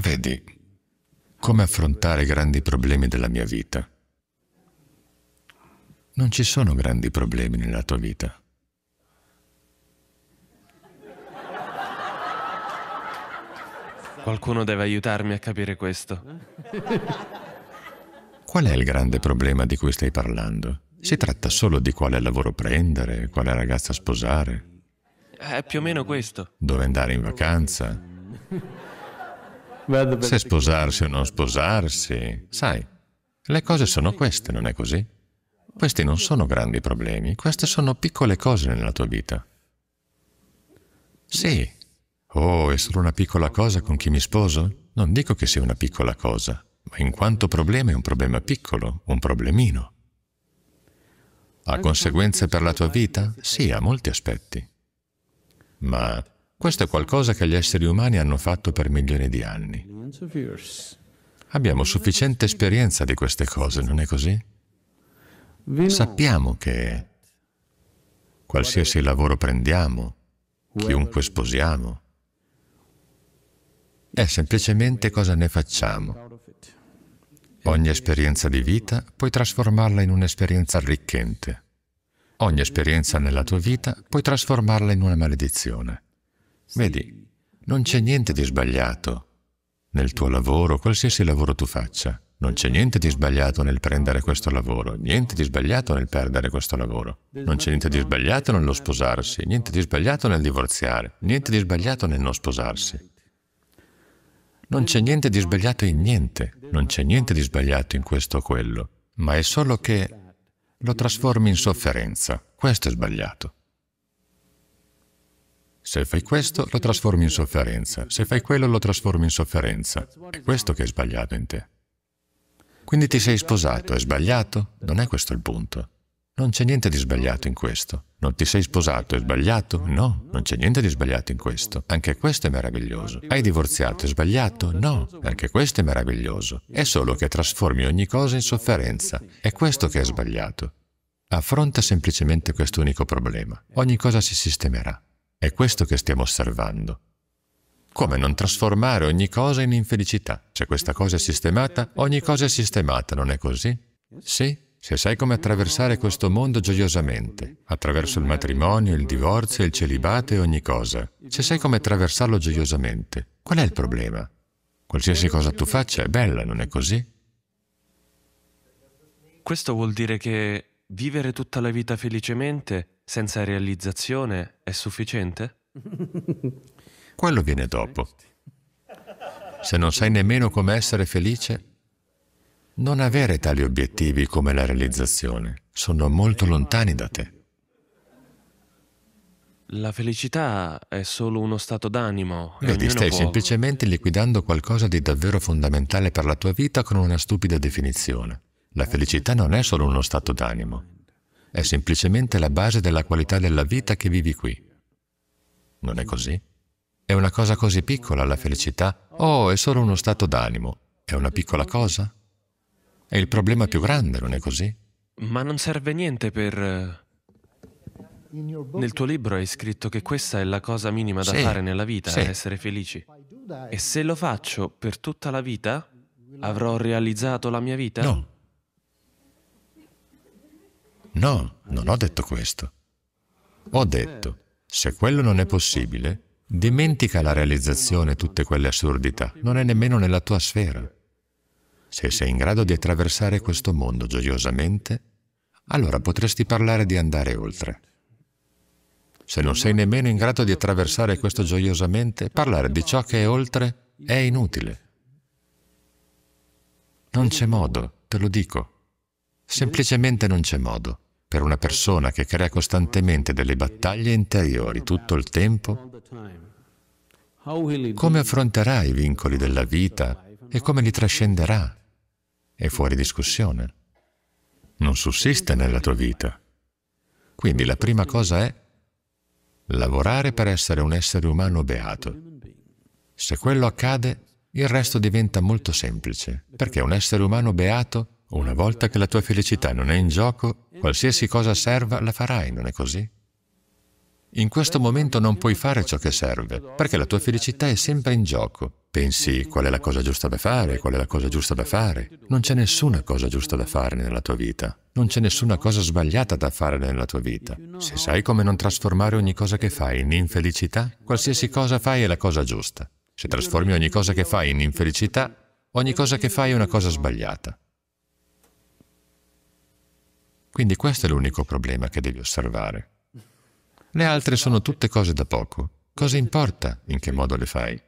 Vedi, come affrontare i grandi problemi della mia vita? Non ci sono grandi problemi nella tua vita. Qualcuno deve aiutarmi a capire questo. Qual è il grande problema di cui stai parlando? Si tratta solo di quale lavoro prendere, quale ragazza sposare. È più o meno questo. Dove andare in vacanza. Se sposarsi o non sposarsi, sai, le cose sono queste, non è così? Questi non sono grandi problemi, queste sono piccole cose nella tua vita. Sì. Oh, è solo una piccola cosa con chi mi sposo? Non dico che sia una piccola cosa, ma in quanto problema è un problema piccolo, un problemino. Ha conseguenze per la tua vita? Sì, ha molti aspetti. Ma questo è qualcosa che gli esseri umani hanno fatto per milioni di anni. Abbiamo sufficiente esperienza di queste cose, non è così? Sappiamo che qualsiasi lavoro prendiamo, chiunque sposiamo, è semplicemente cosa ne facciamo. Ogni esperienza di vita puoi trasformarla in un'esperienza arricchente. Ogni esperienza nella tua vita puoi trasformarla in una maledizione. Vedi, non c'è niente di sbagliato nel tuo lavoro, qualsiasi lavoro tu faccia. Non c'è niente di sbagliato nel prendere questo lavoro, niente di sbagliato nel perdere questo lavoro. Non c'è niente di sbagliato nello sposarsi, niente di sbagliato nel divorziare, niente di sbagliato nel non sposarsi. Non c'è niente di sbagliato in niente, non c'è niente di sbagliato in questo o quello, ma è solo che lo trasformi in sofferenza. Questo è sbagliato. Se fai questo, lo trasformi in sofferenza. Se fai quello, lo trasformi in sofferenza. È questo che è sbagliato in te. Quindi ti sei sposato, è sbagliato? Non è questo il punto. Non c'è niente di sbagliato in questo. Non ti sei sposato, è sbagliato? No, non c'è niente di sbagliato in questo. Anche questo è meraviglioso. Hai divorziato, è sbagliato? No, anche questo è meraviglioso. È solo che trasformi ogni cosa in sofferenza. È questo che è sbagliato. Affronta semplicemente questo unico problema. Ogni cosa si sistemerà. È questo che stiamo osservando. Come non trasformare ogni cosa in infelicità? Se questa cosa è sistemata, ogni cosa è sistemata, non è così? Sì, se sai come attraversare questo mondo gioiosamente, attraverso il matrimonio, il divorzio, il celibato e ogni cosa, se sai come attraversarlo gioiosamente, qual è il problema? Qualsiasi cosa tu faccia è bella, non è così? Questo vuol dire che vivere tutta la vita felicemente, senza realizzazione, è sufficiente? Quello viene dopo. Se non sai nemmeno come essere felice, non avere tali obiettivi come la realizzazione sono molto lontani da te. La felicità è solo uno stato d'animo. Vedi, stai può... semplicemente liquidando qualcosa di davvero fondamentale per la tua vita con una stupida definizione. La felicità non è solo uno stato d'animo, è semplicemente la base della qualità della vita che vivi qui. Non è così? È una cosa così piccola la felicità? Oh, è solo uno stato d'animo. È una piccola cosa? È il problema più grande, non è così? Ma non serve niente per... Eh, nel tuo libro hai scritto che questa è la cosa minima da sì, fare nella vita, sì. essere felici. E se lo faccio per tutta la vita, avrò realizzato la mia vita? No, No, non ho detto questo. Ho detto, se quello non è possibile, dimentica la realizzazione e tutte quelle assurdità. Non è nemmeno nella tua sfera. Se sei in grado di attraversare questo mondo gioiosamente, allora potresti parlare di andare oltre. Se non sei nemmeno in grado di attraversare questo gioiosamente, parlare di ciò che è oltre è inutile. Non c'è modo, te lo dico. Semplicemente non c'è modo per una persona che crea costantemente delle battaglie interiori tutto il tempo, come affronterà i vincoli della vita e come li trascenderà? È fuori discussione. Non sussiste nella tua vita. Quindi la prima cosa è lavorare per essere un essere umano beato. Se quello accade, il resto diventa molto semplice, perché un essere umano beato, una volta che la tua felicità non è in gioco, Qualsiasi cosa serva la farai, non è così? In questo momento non puoi fare ciò che serve, perché la tua felicità è sempre in gioco. Pensi qual è la cosa giusta da fare, qual è la cosa giusta da fare. Non c'è nessuna cosa giusta da fare nella tua vita. Non c'è nessuna cosa sbagliata da fare nella tua vita. Se sai come non trasformare ogni cosa che fai in infelicità, qualsiasi cosa fai è la cosa giusta. Se trasformi ogni cosa che fai in infelicità, ogni cosa che fai è una cosa sbagliata. Quindi questo è l'unico problema che devi osservare. Le altre sono tutte cose da poco. Cosa importa in che modo le fai?